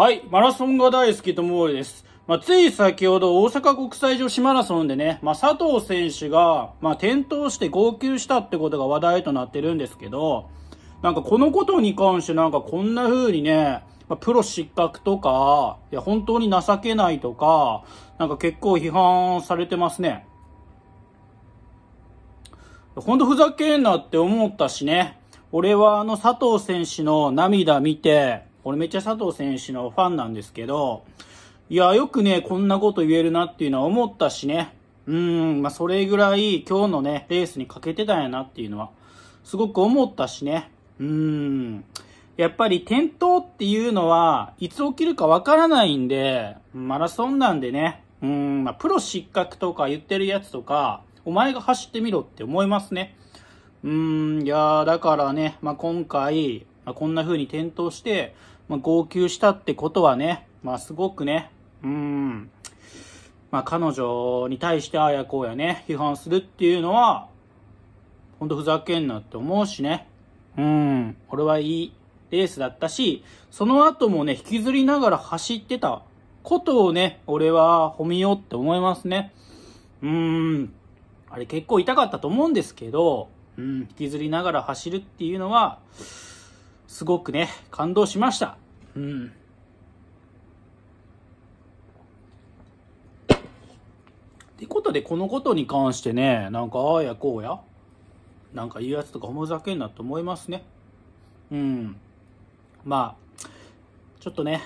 はい、マラソンが大好きともおです。まあ、つい先ほど大阪国際女子マラソンでね、まあ、佐藤選手が、まあ、転倒して号泣したってことが話題となってるんですけど、なんかこのことに関してなんかこんな風にね、まあ、プロ失格とか、いや、本当に情けないとか、なんか結構批判されてますね。ほんとふざけんなって思ったしね、俺はあの佐藤選手の涙見て、俺めっちゃ佐藤選手のファンなんですけど、いや、よくね、こんなこと言えるなっていうのは思ったしね。うん、まあ、それぐらい今日のね、レースに欠けてたんやなっていうのは、すごく思ったしね。うん。やっぱり転倒っていうのは、いつ起きるかわからないんで、マラソンなんでね、うん、まあ、プロ失格とか言ってるやつとか、お前が走ってみろって思いますね。うん、いやー、だからね、まあ、今回、まあ、こんな風に転倒して、まあ、号泣したってことはね、まあ、すごくね、うーん、まあ、彼女に対してああやこうやね、批判するっていうのは、ほんとふざけんなって思うしね、うん、俺はいいレースだったし、その後もね、引きずりながら走ってたことをね、俺は褒めようって思いますね。うーん、あれ結構痛かったと思うんですけど、うん、引きずりながら走るっていうのは、すごくね、感動しました。うん。ってことで、このことに関してね、なんか、ああやこうや、なんか言うやつとかふざけんなと思いますね。うん。まあ、ちょっとね、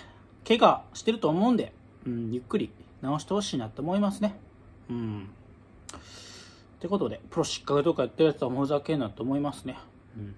怪我してると思うんで、うん、ゆっくり直してほしいなと思いますね。うん。ってことで、プロ失格とかやってるやつはふざけんなと思いますね。うん。